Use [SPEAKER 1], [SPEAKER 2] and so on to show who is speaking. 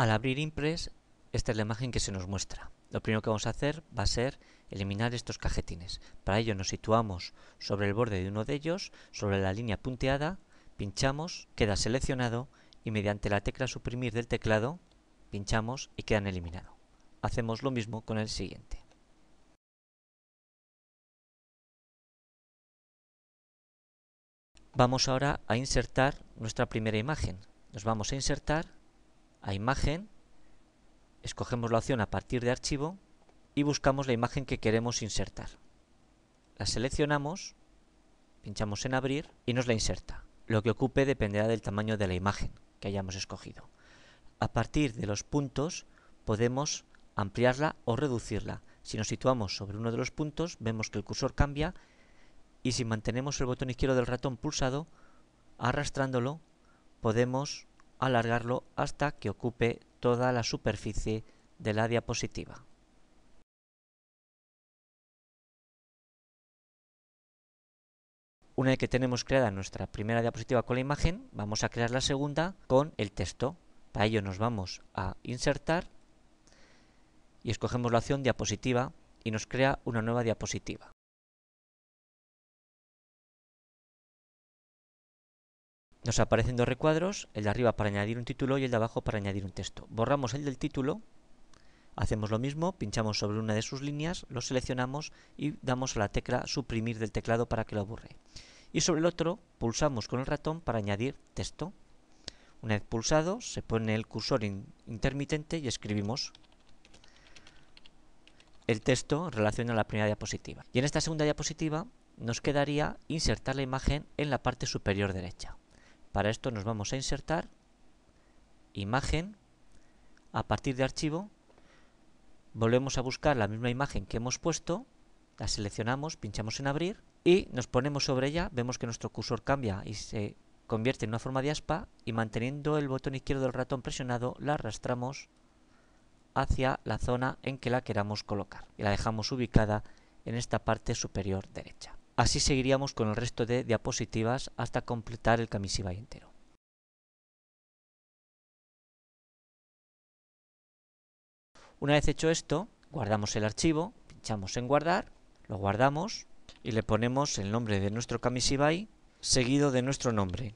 [SPEAKER 1] Al abrir Impress, esta es la imagen que se nos muestra. Lo primero que vamos a hacer va a ser
[SPEAKER 2] eliminar estos cajetines. Para ello nos situamos sobre el borde de uno de ellos, sobre la línea punteada, pinchamos, queda seleccionado y mediante la tecla suprimir del
[SPEAKER 1] teclado pinchamos y quedan eliminados. Hacemos lo mismo con el siguiente. Vamos ahora a insertar nuestra primera imagen. Nos vamos a insertar
[SPEAKER 2] a imagen, escogemos la opción a partir de archivo y buscamos la imagen que queremos insertar. La seleccionamos, pinchamos en abrir y nos la inserta. Lo que ocupe dependerá del tamaño de la imagen que hayamos escogido. A partir de los puntos podemos ampliarla o reducirla. Si nos situamos sobre uno de los puntos vemos que el cursor cambia y si mantenemos el botón izquierdo del ratón pulsado, arrastrándolo, podemos alargarlo hasta que
[SPEAKER 1] ocupe toda la superficie de la diapositiva. Una vez que tenemos creada nuestra primera diapositiva con la imagen, vamos a crear la segunda con el texto. Para ello nos
[SPEAKER 2] vamos a insertar y escogemos la opción diapositiva y nos
[SPEAKER 1] crea una nueva diapositiva. Nos aparecen dos recuadros, el de arriba para añadir un título y el de abajo para añadir
[SPEAKER 2] un texto. Borramos el del título, hacemos lo mismo, pinchamos sobre una de sus líneas, lo seleccionamos y damos a la tecla suprimir del teclado para que lo borre. Y sobre el otro pulsamos con el ratón para añadir texto. Una vez pulsado se pone el cursor intermitente y escribimos el texto en relación a la primera diapositiva. Y en esta segunda diapositiva nos quedaría insertar la imagen en la parte superior derecha. Para esto nos vamos a insertar, imagen, a partir de archivo, volvemos a buscar la misma imagen que hemos puesto, la seleccionamos, pinchamos en abrir y nos ponemos sobre ella, vemos que nuestro cursor cambia y se convierte en una forma de aspa y manteniendo el botón izquierdo del ratón presionado la arrastramos hacia la zona en que la queramos colocar y la dejamos ubicada en esta parte superior derecha. Así seguiríamos con el resto de diapositivas
[SPEAKER 1] hasta completar el camisibai entero. Una vez hecho esto, guardamos el archivo, pinchamos
[SPEAKER 2] en guardar, lo guardamos y le ponemos el nombre de nuestro camisibai
[SPEAKER 1] seguido de nuestro nombre,